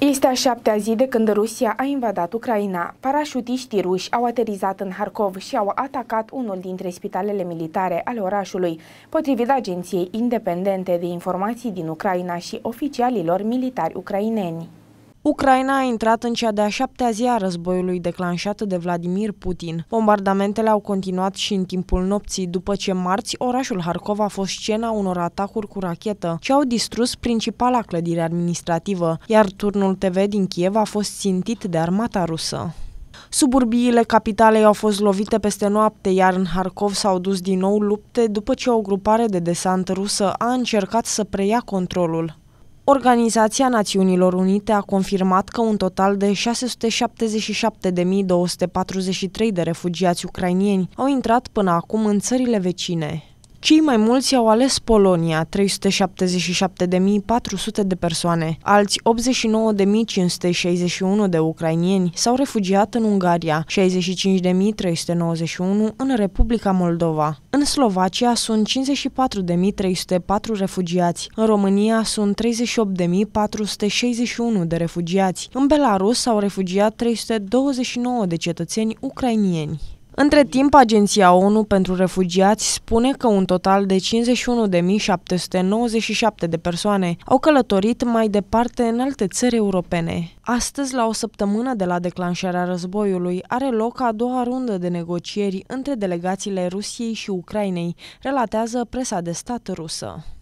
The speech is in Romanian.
Este a șaptea zi de când Rusia a invadat Ucraina. Parașutiștii ruși au aterizat în Harkov și au atacat unul dintre spitalele militare ale orașului, potrivit Agenției Independente de Informații din Ucraina și oficialilor militari ucraineni. Ucraina a intrat în cea de-a șaptea zi a războiului declanșat de Vladimir Putin. Bombardamentele au continuat și în timpul nopții, după ce marți orașul Harkov a fost scena unor atacuri cu rachetă, ce au distrus principala clădire administrativă, iar turnul TV din Kiev a fost țintit de armata rusă. Suburbiile capitalei au fost lovite peste noapte, iar în Harkov s-au dus din nou lupte după ce o grupare de desant rusă a încercat să preia controlul. Organizația Națiunilor Unite a confirmat că un total de 677.243 de refugiați ucrainieni au intrat până acum în țările vecine. Cei mai mulți au ales Polonia, 377.400 de persoane. Alți 89.561 de ucrainieni s-au refugiat în Ungaria, 65.391 în Republica Moldova. În Slovacia sunt 54.304 refugiați, în România sunt 38.461 de refugiați, în Belarus s-au refugiat 329 de cetățeni ucrainieni. Între timp, Agenția ONU pentru Refugiați spune că un total de 51.797 de persoane au călătorit mai departe în alte țări europene. Astăzi, la o săptămână de la declanșarea războiului, are loc a doua rundă de negocieri între delegațiile Rusiei și Ucrainei, relatează presa de stat rusă.